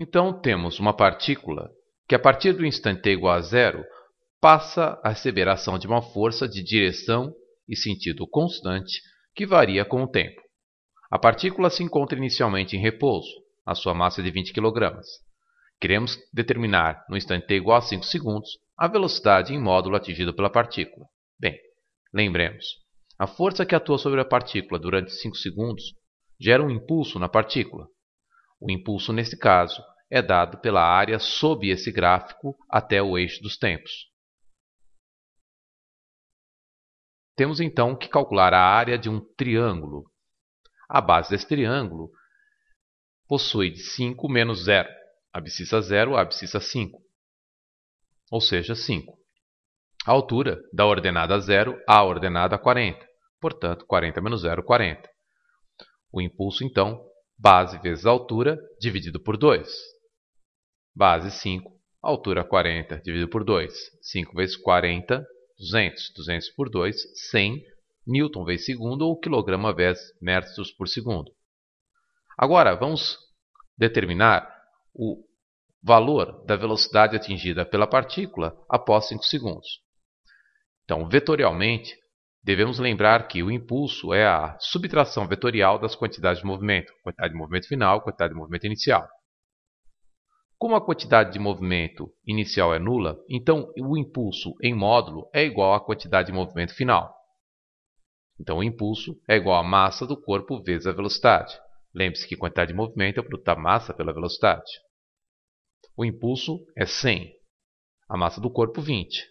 Então temos uma partícula que, a partir do instante t igual a zero, passa a receber a ação de uma força de direção e sentido constante que varia com o tempo. A partícula se encontra inicialmente em repouso, a sua massa é de 20 kg. Queremos determinar, no instante t igual a 5 segundos, a velocidade em módulo atingida pela partícula. Bem, lembremos, a força que atua sobre a partícula durante 5 segundos gera um impulso na partícula, o impulso, neste caso, é dado pela área sob esse gráfico até o eixo dos tempos. Temos então que calcular a área de um triângulo. A base desse triângulo possui de 5 menos 0, abscissa 0, abscissa 5, ou seja, 5. A altura da ordenada 0 à ordenada 40, portanto, 40 menos 0, 40. O impulso, então, base vezes altura dividido por 2. Base 5, altura 40 dividido por 2. 5 vezes 40, 200. 200 por 2, 100 newton vezes segundo ou quilograma vezes metros por segundo. Agora, vamos determinar o valor da velocidade atingida pela partícula após 5 segundos. Então, vetorialmente, Devemos lembrar que o impulso é a subtração vetorial das quantidades de movimento, quantidade de movimento final, quantidade de movimento inicial. Como a quantidade de movimento inicial é nula, então o impulso em módulo é igual à quantidade de movimento final. Então o impulso é igual à massa do corpo vezes a velocidade. Lembre-se que quantidade de movimento é o produto da massa pela velocidade. O impulso é 100, a massa do corpo 20.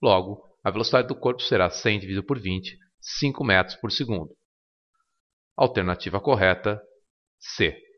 Logo, a velocidade do corpo será 100 dividido por 20, 5 metros por segundo. Alternativa correta, C.